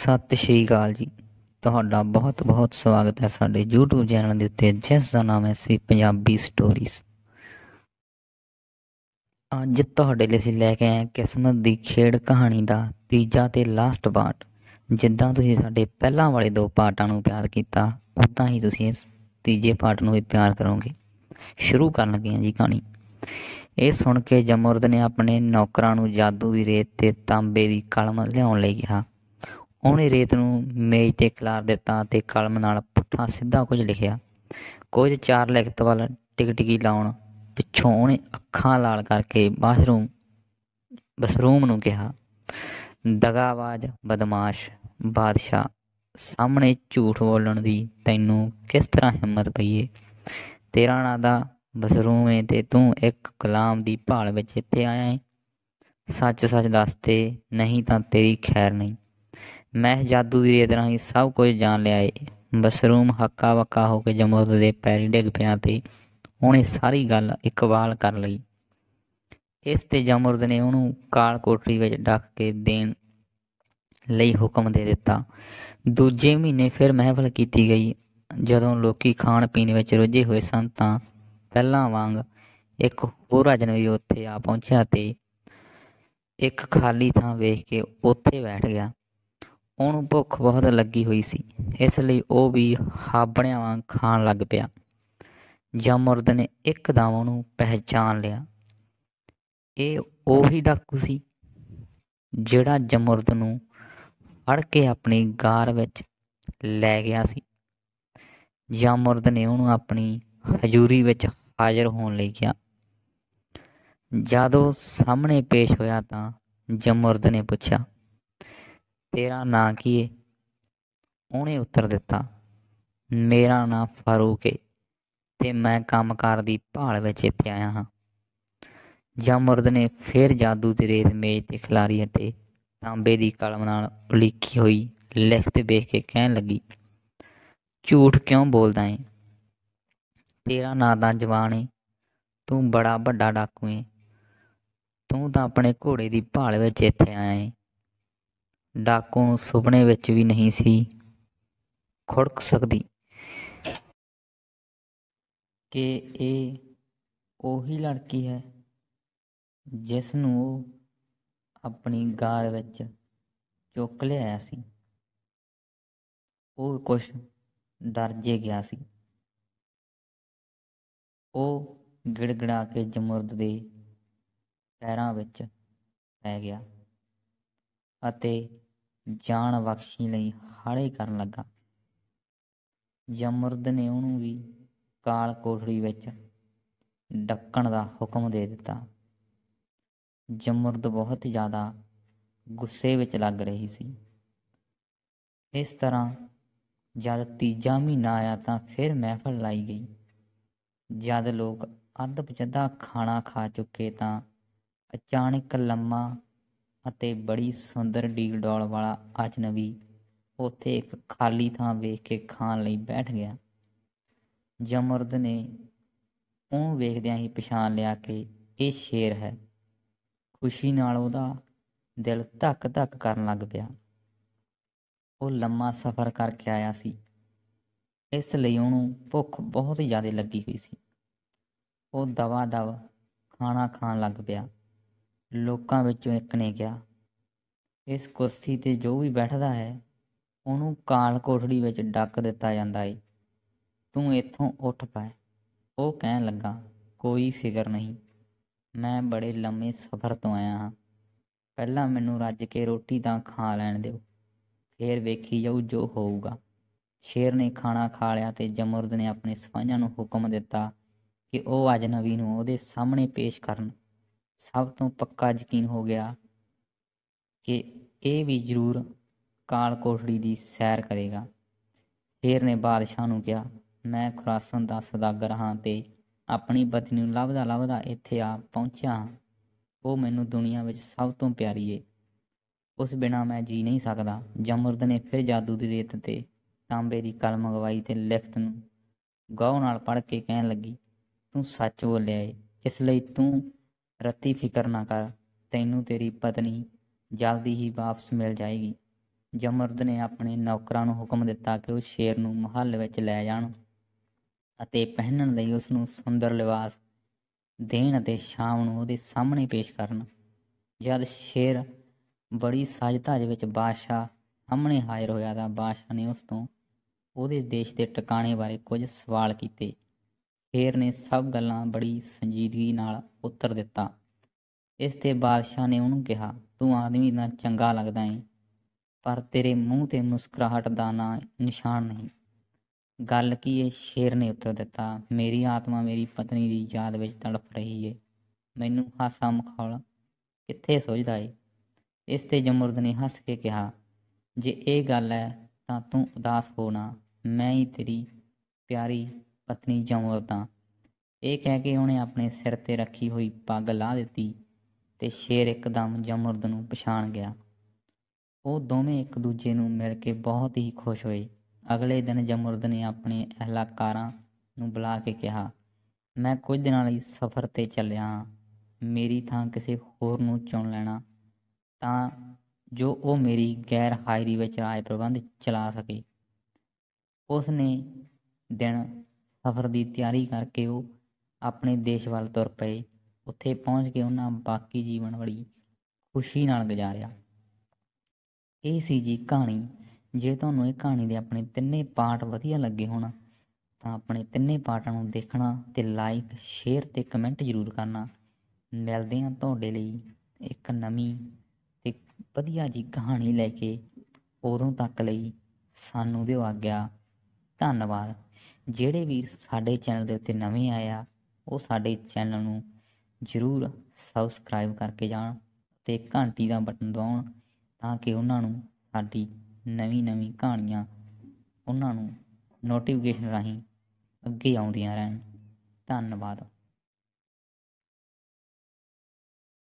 ਸਤਿ ਸ਼੍ਰੀ ਅਕਾਲ ਜੀ ਤੁਹਾਡਾ ਬਹੁਤ-ਬਹੁਤ ਸਵਾਗਤ ਹੈ ਸਾਡੇ YouTube ਚੈਨਲ ਦੇ ਉੱਤੇ ਜਿਸ ਦਾ ਨਾਮ ਹੈ ਸਵੀ ਪੰਜਾਬੀ ਸਟੋਰੀਜ਼ ਅੱਜ ਤੁਹਾਡੇ ਲਈ ਅਸੀਂ ਲੈ ਕੇ ਆਏ ਕਿਸਮਤ ਦੀ ਖੇਡ ਕਹਾਣੀ ਦਾ ਤੀਜਾ ਤੇ ਲਾਸਟ ਪਾਰਟ ਜਿੱਦਾਂ ਤੁਸੀਂ ਸਾਡੇ ਪਹਿਲਾਂ ਵਾਲੇ ਦੋ ਪਾਰਟਾਂ ਨੂੰ ਪਿਆਰ ਕੀਤਾ ਉਦਾਂ ਹੀ ਤੁਸੀਂ ਇਸ ਤੀਜੇ ਪਾਰਟ ਨੂੰ ਵੀ ਪਿਆਰ ਕਰੋਗੇ ਸ਼ੁਰੂ ਕਰਨ ਲੱਗੇ ਹਾਂ ਜੀ ਕਹਾਣੀ ਇਹ ਸੁਣ ਕੇ ਜਮਰਦ ਨੇ ਆਪਣੇ ਨੌਕਰਾਂ ਨੂੰ ਜਾਦੂ ਦੀ ਰੇਤ ਤੇ ਤਾਂਬੇ ਦੀ ਕਲਮ ਲਿਆਉਣ ਲਈ ਕਿਹਾ ਉਹਨੇ ਰੇਤ ਨੂੰ ਮੇਜ਼ ਤੇ ਖਿਲਾਰ ਦਿੱਤਾ ਤੇ ਕਲਮ ਨਾਲ ਪੁੱਠਾ ਸਿੱਧਾ ਕੁਝ ਲਿਖਿਆ ਕੁਝ ਚਾਰ ਲਿਖਤ ਵਾਲਾ ਟਿਕਟਕੀ ਲਾਉਣ ਪਿੱਛੋਂ ਉਹਨੇ ਅੱਖਾਂ ਲਾਲ ਕਰਕੇ ਬਾਥਰੂਮ ਬਸਰੂਮ ਨੂੰ ਕਿਹਾ ਦਗਾਵਾਜ਼ ਬਦਮਾਸ਼ ਬਾਦਸ਼ਾਹ ਸਾਹਮਣੇ ਝੂਠ ਬੋਲਣ ਦੀ ਤੈਨੂੰ ਕਿਸ ਤਰ੍ਹਾਂ ਹਿੰਮਤ ਪਈਏ ਤੇਰਾ ਨਾਂ ਦਾ ਬਸਰੂਮ ਏ ਤੇ ਤੂੰ ਇੱਕ ਕਲਾਮ ਦੀ ਭਾਲ ਵਿੱਚ ਇੱਥੇ ਆਇਆ ਹੈ ਸੱਚ ਸੱਚ ਦੱਸ ਤੇ ਨਹੀਂ ਤਾਂ ਤੇਰੀ ਖੈਰ ਨਹੀਂ ਮੈਂ ਜਾਦੂ ਦੀ ਰੇਤ ਹੀ ਸਭ ਕੁਝ ਜਾਣ ਲਿਆ ਏ ਬਸਰੂਮ ਹੱਕਾ ਵੱਕਾ ਹੋ ਕੇ ਜਮੁਰਦ ਦੇ ਪੈਰੀ ਡਿੱਗ ਪਿਆ ਤੇ ਉਹਨੇ ਸਾਰੀ ਗੱਲ ਇਕਵਾਲ ਕਰ ਲਈ ਇਸ ਤੇ ਜਮੁਰਦ ਨੇ ਉਹਨੂੰ ਕਾਲ ਕੋਟਰੀ ਵਿੱਚ ਡੱਕ ਕੇ ਦੇਣ ਲਈ ਹੁਕਮ ਦੇ ਦਿੱਤਾ ਦੂਜੇ ਮਹੀਨੇ ਫਿਰ ਮਹਿਫਲ ਕੀਤੀ ਗਈ ਜਦੋਂ ਲੋਕੀ ਖਾਣ ਪੀਣ ਵਿੱਚ ਰੁੱਝੇ ਹੋਏ ਸਨ ਤਾਂ ਪਹਿਲਾਂ ਵਾਂਗ ਇੱਕ ਹੋਰ ਅਜਨਬੀ ਉੱਥੇ ਆ ਪਹੁੰਚਿਆ ਤੇ ਇੱਕ ਖਾਲੀ ਥਾਂ ਵੇਖ ਕੇ ਉੱਥੇ ਬੈਠ ਗਿਆ ਉਹਨੂੰ ਭੁੱਖ ਬਹੁਤ ਲੱਗੀ ਹੋਈ ਸੀ ਇਸ ਲਈ ਉਹ ਵੀ ਹਾਬਣਿਆਂ ਵਾਂਗ ਖਾਣ ਲੱਗ ਪਿਆ ਜਮਰਦ ਨੇ ਇੱਕਦਮ ਉਹਨੂੰ ਪਹਿਚਾਨ ਲਿਆ ਇਹ ਉਹੀ ਡਾਕੂ ਸੀ ਜਿਹੜਾ ਜਮਰਦ ਨੂੰ ਫੜ ਕੇ ਆਪਣੀ ਗਾਰ ਵਿੱਚ ਲੈ ਗਿਆ ਸੀ ਜਮਰਦ ਨੇ ਉਹਨੂੰ ਆਪਣੀ ਹਜ਼ੂਰੀ ਵਿੱਚ ਹਾਜ਼ਰ ਹੋਣ ਲਈ ਕਿਹਾ ਜਦੋਂ ਸਾਹਮਣੇ ਪੇਸ਼ ਹੋਇਆ ਤਾਂ ਜਮਰਦ ਨੇ ਪੁੱਛਿਆ ਤੇਰਾ ਨਾਂ ਕੀ ਏ ਉਹਨੇ ਉੱਤਰ ਦਿੱਤਾ ਮੇਰਾ ਨਾਂ ਫਾਰੂਕ ਏ ਤੇ ਮੈਂ ਕੰਮਕਾਰ ਦੀ ਭਾਲ ਵਿੱਚ ਇੱਥੇ ਆਇਆ ਹਾਂ ਜਮਰਦ ਨੇ ਫੇਰ ਜਾਦੂ ਦੀ ਰੇਤ ਮੇਜ਼ ਤੇ ਖਿਲਾਰੀ ਅਤੇ ਤਾਂਬੇ ਦੀ ਕਲਮ ਨਾਲ ਉਲੀਕੀ ਹੋਈ ਲਿਖਤ ਵੇਖ ਕੇ ਕਹਿਣ ਲੱਗੀ ਝੂਠ ਕਿਉਂ ਬੋਲਦਾ ਏ ਤੇਰਾ ਨਾਂ ਤਾਂ ਜਵਾਨ ਏ ਤੂੰ ਬੜਾ ਵੱਡਾ ਡਾਕੂ ਏ ਤੂੰ ਤਾਂ ਆਪਣੇ ਘੋੜੇ ਦੀ ਭਾਲ ਵਿੱਚ ਇੱਥੇ ਆਇਆ ਏ ਡਾਕੂ ਨੂੰ ਸੁਪਨੇ ਵਿੱਚ ਵੀ ਨਹੀਂ ਸੀ ਖੜਕ ਸਕਦੀ ਕਿ ਇਹ ਉਹੀ ਲੜਕੀ ਹੈ ਜਿਸ ਨੂੰ ਉਹ ਆਪਣੀ ਗਾਰ ਵਿੱਚ ਚੁੱਕ ਲਿਆ ਸੀ ਉਹ ਕੁਛ ਡਰ ਜੇ ਗਿਆ ਸੀ ਉਹ ਗਿੜਗੜਾ ਕੇ ਜਮਰਦ ਦੇ ਪੈਰਾਂ ਵਿੱਚ ਪੈ ਗਿਆ ਅਤੇ ਜਾਨ ਬਖਸ਼ੀ ਲਈ ਹਾੜੇ ਕਰਨ ਲੱਗਾ ਜਮਰਦ ਨੇ ਉਹਨੂੰ ਵੀ ਕਾਲ ਕੋਠੜੀ ਵਿੱਚ ਡੱਕਣ ਦਾ ਹੁਕਮ ਦੇ ਦਿੱਤਾ ਜਮਰਦ ਬਹੁਤ ਜ਼ਿਆਦਾ ਗੁੱਸੇ ਵਿੱਚ ਲੱਗ ਰਹੀ ਸੀ ਇਸ ਤਰ੍ਹਾਂ ਜਦ ਤੀਜਾ ਮਹੀਨਾ ਆਇਆ ਤਾਂ ਫਿਰ ਮਹਿਫਲ ਲਾਈ ਗਈ ਜਦ ਲੋਕ ਅੱਧ ਪਚੱਦਾ ਖਾਣਾ ਖਾ ਚੁੱਕੇ ਤਾਂ ਅਚਾਨਕ ਲੰਮਾ ਅਤੇ ਬੜੀ ਸੁੰਦਰ ਡੀਲ ਡੋਲ ਵਾਲਾ ਅਜਨਬੀ ਉੱਥੇ ਇੱਕ ਖਾਲੀ ਥਾਂ ਵੇਖ ਕੇ ਖਾਣ ਲਈ ਬੈਠ ਗਿਆ ਜਮਰਦ ਨੇ ਉਹ ਵੇਖਦਿਆਂ ਹੀ ਪਛਾਣ ਲਿਆ ਕਿ ਇਹ ਸ਼ੇਰ ਹੈ ਖੁਸ਼ੀ ਨਾਲ ਉਹਦਾ ਦਿਲ ਧੱਕ ਧੱਕ ਕਰਨ ਲੱਗ ਪਿਆ ਉਹ ਲੰਮਾ ਸਫ਼ਰ ਕਰਕੇ ਆਇਆ ਸੀ ਇਸ ਲਈ ਉਹਨੂੰ ਭੁੱਖ ਬਹੁਤ ਜ਼ਿਆਦਾ ਲੱਗੀ ਹੋਈ ਸੀ ਉਹ ਦਵਾ ਦਵ ਖਾਣਾ ਖਾਣ ਲੱਗ ਪਿਆ ਲੋਕਾਂ ਵਿੱਚੋਂ ਇੱਕ ਨੇ ਕਿਹਾ ਇਸ ਕੁਰਸੀ ਤੇ ਜੋ ਵੀ ਬੈਠਦਾ ਹੈ ਉਹਨੂੰ ਕਾਲ ਕੋਠੜੀ ਵਿੱਚ ਡੱਕ ਦਿੱਤਾ ਜਾਂਦਾ ਏ ਤੂੰ ਇੱਥੋਂ ਉੱਠ ਪੈ ਉਹ ਕਹਿਣ ਲੱਗਾ ਕੋਈ ਫਿਕਰ ਨਹੀਂ ਮੈਂ ਬੜੇ ਲੰਮੇ ਸਫ਼ਰ ਤੋਂ ਆਇਆ ਹਾਂ ਪਹਿਲਾਂ ਮੈਨੂੰ ਰੱਜ ਕੇ ਰੋਟੀ ਤਾਂ ਖਾ ਲੈਣ ਦਿਓ ਫੇਰ ਵੇਖੀ ਜਾਊ ਜੋ ਹੋਊਗਾ ਸ਼ੇਰ ਨੇ ਖਾਣਾ ਖਾ ਲਿਆ ਤੇ ਜਮਰਦ ਨੇ ਆਪਣੇ ਸਿਪਾਹੀਆਂ ਨੂੰ ਹੁਕਮ ਦਿੱਤਾ ਕਿ ਉਹ ਅਜਨਬੀ ਨੂੰ ਉਹਦੇ ਸਾਹਮਣੇ ਪੇਸ਼ ਕਰਨ ਸਭ ਤੋਂ ਪੱਕਾ ਯਕੀਨ ਹੋ ਗਿਆ ਕਿ ਇਹ ਵੀ ਜ਼ਰੂਰ ਕਾਲ ਕੋਠੜੀ ਦੀ ਸੈਰ ਕਰੇਗਾ ਫੇਰ ਨੇ ਬਾਦਸ਼ਾਹ ਨੂੰ ਕਿਹਾ ਮੈਂ ਖੁਰਾਸਨ ਦਾ ਸਦਾਗਰ ਹਾਂ ਤੇ ਆਪਣੀ ਪਤਨੀ ਨੂੰ ਲੱਭਦਾ ਲੱਭਦਾ ਇੱਥੇ ਆ ਪਹੁੰਚਿਆ ਉਹ ਮੈਨੂੰ ਦੁਨੀਆ ਵਿੱਚ ਸਭ ਤੋਂ ਪਿਆਰੀ ਏ ਉਸ ਬਿਨਾ ਮੈਂ ਜੀ ਨਹੀਂ ਸਕਦਾ ਜਮਰਦ ਨੇ ਫਿਰ ਜਾਦੂ ਦੀ ਰੇਤ ਤੇ ਤਾਂਬੇ ਦੀ ਕਲਮ ਮੰਗਵਾਈ ਤੇ ਲਿਖਤ ਨੂੰ ਗਾਹ ਨਾਲ ਪੜ ਕੇ ਕਹਿਣ ਲੱਗੀ ਤੂੰ ਸੱਚ ਬੋਲਿਆ ਏ ਇਸ ਲਈ ਤੂੰ ਰੱਤੀ ਫਿਕਰ ਨਾ ਕਰ ਤੈਨੂੰ ਤੇਰੀ ਪਤਨੀ ਜਲਦੀ ਹੀ ਵਾਪਸ ਮਿਲ ਜਾਏਗੀ ਜਮਰਦ ਨੇ ਆਪਣੇ ਨੌਕਰਾਂ ਨੂੰ ਹੁਕਮ ਦਿੱਤਾ ਕਿ ਉਹ ਸ਼ੇਰ ਨੂੰ ਮਹੱਲ ਵਿੱਚ ਲੈ ਜਾਣ ਅਤੇ ਪਹਿਨਣ ਲਈ ਉਸ ਨੂੰ ਸੁੰਦਰ ਲਿਬਾਸ ਦੇਣ ਅਤੇ ਸ਼ਾਮ ਨੂੰ ਉਹਦੇ ਸਾਹਮਣੇ ਪੇਸ਼ ਕਰਨ ਜਦ ਸ਼ੇਰ ਬੜੀ ਸਾਜਤਾ ਦੇ ਵਿੱਚ ਬਾਦਸ਼ਾਹ ਸਾਹਮਣੇ ਹਾਜ਼ਰ ਹੋਇਆ ਤਾਂ ਬਾਦਸ਼ਾਹ ਨੇ ਉਸ ਤੋਂ ਉਹਦੇ ਦੇਸ਼ ਦੇ ਟਿਕਾਣੇ ਬਾਰੇ ਕੁਝ ਸਵਾਲ ਕੀਤੇ ਸ਼ੇਰ ਨੇ ਸਭ ਗੱਲਾਂ ਬੜੀ ਸੰਜੀਦਗੀ ਨਾਲ ਉੱਤਰ ਦਿੱਤਾ ਇਸ ਤੇ ਬਾਦਸ਼ਾਹ ਨੇ ਉਹਨੂੰ ਕਿਹਾ ਤੂੰ ਆਦਮੀ ਦਾ ਚੰਗਾ ਲੱਗਦਾ ਏ ਪਰ ਤੇਰੇ ਮੂੰਹ ਤੇ ਮੁਸਕਰਾਹਟ ਦਾ ਨਾ ਨਿਸ਼ਾਨ ਨਹੀਂ ਗੱਲ ਕੀ ਏ ਸ਼ੇਰ ਨੇ ਉੱਤਰ ਦਿੱਤਾ ਮੇਰੀ ਆਤਮਾ ਮੇਰੀ ਪਤਨੀ ਦੀ ਯਾਦ ਵਿੱਚ ਤੜਫ ਰਹੀ ਏ ਮੈਨੂੰ ਹਾਸਾ ਮਖੌਲ ਕਿੱਥੇ ਸੋਝਦਾ ਏ ਇਸ ਤੇ ਜਮਰਦ ਨੇ ਹੱਸ ਕੇ ਕਿਹਾ ਜੇ ਇਹ ਗੱਲ ਹੈ ਤਾਂ ਤੂੰ ਉਦਾਸ ਹੋਣਾ ਮੈਂ ਹੀ ਤੇਰੀ ਪਿਆਰੀ ਪਤਨੀ ਜੰਮਲ ਤਾਂ ਇਹ ਕਹਿ ਕੇ ਉਹਨੇ ਆਪਣੇ ਸਿਰ ਤੇ ਰੱਖੀ ਹੋਈ ਪੱਗ ਲਾ ਦਿੱਤੀ ਤੇ ਸ਼ੇਰ ਇੱਕਦਮ ਜਮਰਦ ਨੂੰ ਪਛਾਣ ਗਿਆ ਉਹ ਦੋਵੇਂ ਇੱਕ ਦੂਜੇ ਨੂੰ ਮਿਲ ਕੇ ਬਹੁਤ ਹੀ ਖੁਸ਼ ਹੋਏ ਅਗਲੇ ਦਿਨ ਜਮਰਦ ਨੇ ਆਪਣੇ ਅਹਿਲਕਾਰਾਂ ਨੂੰ ਬੁਲਾ ਕੇ ਕਿਹਾ ਮੈਂ ਕੁਝ ਦਿਨਾਂ ਲਈ ਸਫ਼ਰ ਤੇ ਚੱਲਿਆ ਹਾਂ ਮੇਰੀ ਥਾਂ ਕਿਸੇ ਹੋਰ ਨੂੰ ਚੁਣ ਲੈਣਾ ਤਾਂ ਜੋ ਉਹ ਮੇਰੀ ਗੈਰ ਹਾਜ਼ਰੀ ਵਿੱਚ ਰਾਜ ਪ੍ਰਬੰਧ ਚਲਾ ਸਕੇ ਉਸ ਨੇ ਦਿਨ ਸਫ਼ਰ ਦੀ ਤਿਆਰੀ ਕਰਕੇ ਉਹ ਆਪਣੇ ਦੇਸ਼ ਵੱਲ ਤੁਰ ਪਏ ਉੱਥੇ ਪਹੁੰਚ ਕੇ ਉਹਨਾਂ ਬਾਕੀ ਜੀਵਨ ਬੜੀ ਖੁਸ਼ੀ ਨਾਲ ਗੁਜ਼ਾਰਿਆ ਇਹ ਸੀ ਜੀ ਕਹਾਣੀ ਜੇ ਤੁਹਾਨੂੰ ਇਹ ਕਹਾਣੀ ਦੇ ਆਪਣੇ ਤਿੰਨੇ ਪਾਰਟ ਵਧੀਆ ਲੱਗੇ ਹੋਣ ਤਾਂ ਆਪਣੇ ਤਿੰਨੇ ਪਾਰਟਾਂ ਨੂੰ ਦੇਖਣਾ ਤੇ ਲਾਈਕ ਸ਼ੇਅਰ ਤੇ ਕਮੈਂਟ ਜ਼ਰੂਰ ਕਰਨਾ ਮਿਲਦੇ ਹਾਂ ਤੁਹਾਡੇ ਲਈ ਇੱਕ ਨਵੀਂ ਤੇ ਵਧੀਆ ਜੀ ਕਹਾਣੀ ਲੈ ਕੇ ਉਦੋਂ ਤੱਕ ਲਈ ਸਾਨੂੰ ਦਿਓ ਆਗਿਆ ਧੰਨਵਾਦ ਜਿਹੜੇ ਵੀ ਸਾਡੇ ਚੈਨਲ ਦੇ ਉੱਤੇ ਨਵੇਂ ਆਇਆ ਉਹ ਸਾਡੇ ਚੈਨਲ ਨੂੰ ਜ਼ਰੂਰ ਸਬਸਕ੍ਰਾਈਬ ਕਰਕੇ ਜਾਣ ਤੇ ਘੰਟੀ ਦਾ ਬਟਨ ਦਬਾਉਣ ਤਾਂ ਕਿ ਉਹਨਾਂ ਨੂੰ ਸਾਡੀ ਨਵੀਂ-ਨਵੀਂ ਕਹਾਣੀਆਂ ਉਹਨਾਂ ਨੂੰ ਨੋਟੀਫਿਕੇਸ਼ਨ ਰਾਹੀਂ ਅੱਗੇ ਆਉਂਦੀਆਂ ਰਹਿਣ ਧੰਨਵਾਦ